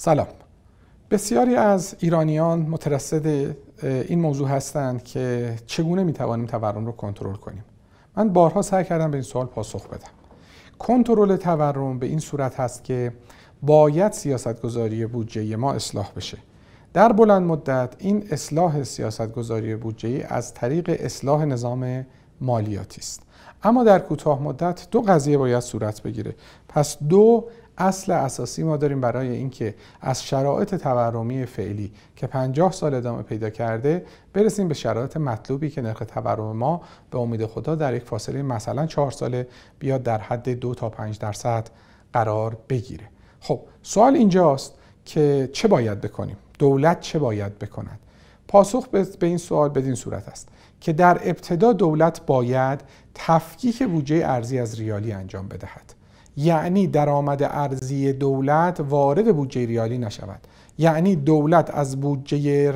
سلام بسیاری از ایرانیان مترصد این موضوع هستند که چگونه می توانیم تورم رو کنترل کنیم من بارها سعی کردم به این سوال پاسخ بدم کنترل تورم به این صورت هست که باید سیاستگذاری بودجه ما اصلاح بشه در بلند مدت این اصلاح سیاستگذاری بودجه از طریق اصلاح نظام مالیاتی است اما در کوتاه مدت دو قضیه باید صورت بگیره پس دو اصل اساسی ما داریم برای اینکه از شرایط تورمی فعلی که 50 سال ادامه پیدا کرده برسیم به شرایط مطلوبی که نرخ تورم ما به امید خدا در یک فاصله مثلا 4 ساله بیاد در حد 2 تا 5 درصد قرار بگیره خب سوال اینجاست که چه باید بکنیم دولت چه باید بکند پاسخ به این سوال بدین صورت است که در ابتدا دولت باید تفکیک بودجه ارزی از ریالی انجام بدهد یعنی درآمد ارزی دولت وارد بودجه ریالی نشود یعنی دولت از بودجه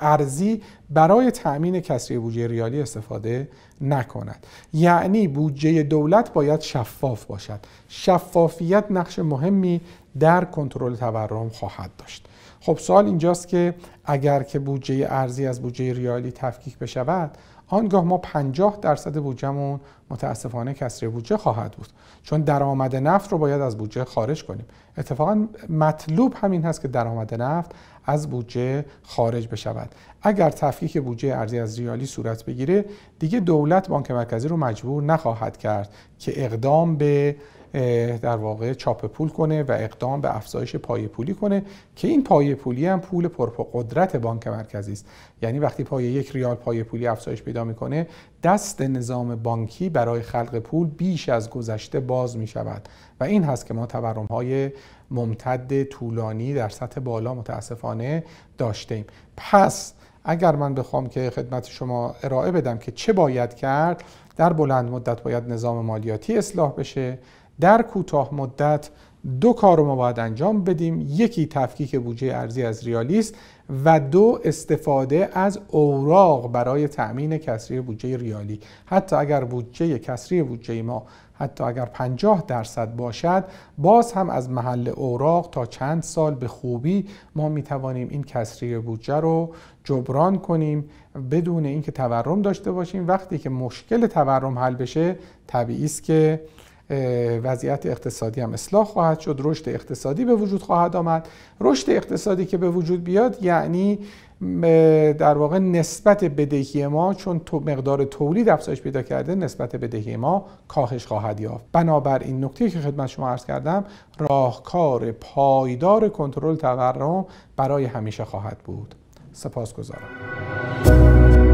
ارزی برای تأمین کسری بودجه ریالی استفاده نکند یعنی بودجه دولت باید شفاف باشد شفافیت نقش مهمی در کنترل تورم خواهد داشت خب سوال اینجاست که اگر که بودجه ارزی از بودجه ریالی تفکیک بشود آنگاه ما 50 درصد بودجهمون متاسفانه کسری بودجه خواهد بود چون درآمد نفت رو باید از بودجه خارج کنیم اتفاقا مطلوب همین هست که درآمد نفت از بودجه خارج بشود اگر تفکیک بودجه ارزی از ریالی صورت بگیره دیگه دولت بانک مرکزی رو مجبور نخواهد کرد که اقدام به در واقع چاپ پول کنه و اقدام به افزایش پایه پولی کنه که این پایه پولی هم پول قدرت بانک مرکزی است یعنی وقتی پای یک ریال پایه پولی افزایش پیدا میکنه دست نظام بانکی برای خلق پول بیش از گذشته باز می شود و این هست که ما تورم های ممتد طولانی در سطح بالا متاسفانه داشته ایم پس اگر من بخوام که خدمت شما ارائه بدم که چه باید کرد در بلند مدت باید نظام مالیاتی اصلاح بشه در کوتاه مدت دو کار رو ما باید انجام بدیم یکی تفکیک بودجه ارزی از است و دو استفاده از اوراق برای تأمین کسری بودجه ریالی حتی اگر بودجه کسری بودجه ما حتی اگر 50 درصد باشد باز هم از محل اوراق تا چند سال به خوبی ما می توانیم این کسری بودجه رو جبران کنیم بدون اینکه تورم داشته باشیم وقتی که مشکل تورم حل بشه طبیعی است که وضعیت اقتصادی هم اصلاح خواهد شد رشد اقتصادی به وجود خواهد آمد رشد اقتصادی که به وجود بیاد یعنی در واقع نسبت بدهی ما چون تو مقدار تولید افزایش پیدا کرده نسبت بدهی ما کاهش خواهد یافت بنابر این نکته که خدمت شما عرض کردم راهکار پایدار کنترل تورم برای همیشه خواهد بود سپاسگزارم